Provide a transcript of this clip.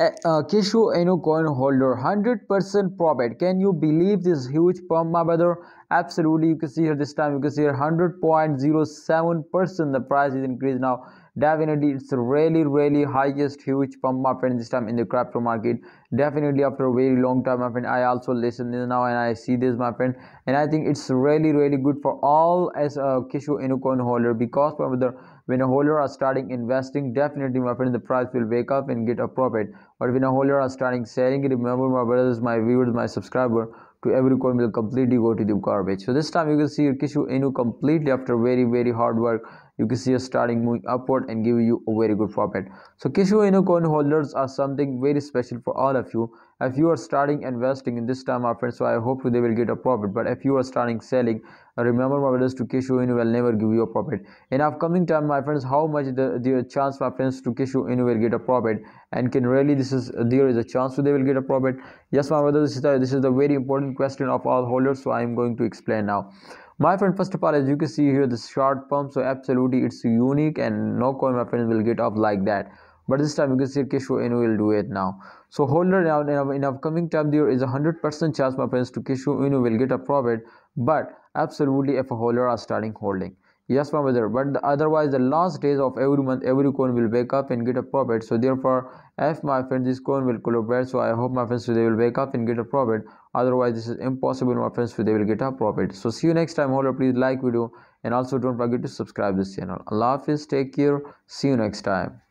uh, Kishu Inu coin holder 100% profit. Can you believe this huge my brother? absolutely you can see here this time you can see here 100.07 percent the price is increased now definitely it's really really highest huge pump my friend this time in the crypto market definitely after a very long time my friend i also listen this now and i see this my friend and i think it's really really good for all as a kishu coin holder because from the when a holder are starting investing definitely my friend the price will wake up and get a profit but when a holder are starting selling remember my brothers my viewers my subscriber to every coin will completely go to the garbage so this time you can see your kishu inu completely after very very hard work you can see a starting moving upward and give you a very good profit so kishu inu coin holders are something very special for all of you if you are starting investing in this time my friends so i hope they will get a profit but if you are starting selling remember my brothers to kishu inu will never give you a profit in upcoming time my friends how much the, the chance my friends to kishu inu will get a profit and can really this is there is a chance so they will get a profit yes my brothers this is the, this is the very important question of all holders so i am going to explain now my friend first of all as you can see here this short pump so absolutely it's unique and no coin my friends will get up like that but this time you can see Kishu Inu will do it now. So holder now in, upcoming time there is a hundred percent chance my friends to Kishu Inu will get a profit but absolutely if a holder are starting holding yes my brother but otherwise the last days of every month every coin will wake up and get a profit so therefore if my friend this coin will collaborate so i hope my friends today will wake up and get a profit otherwise this is impossible my friends today will get a profit so see you next time holder please like video and also don't forget to subscribe this channel allah hafiz take care see you next time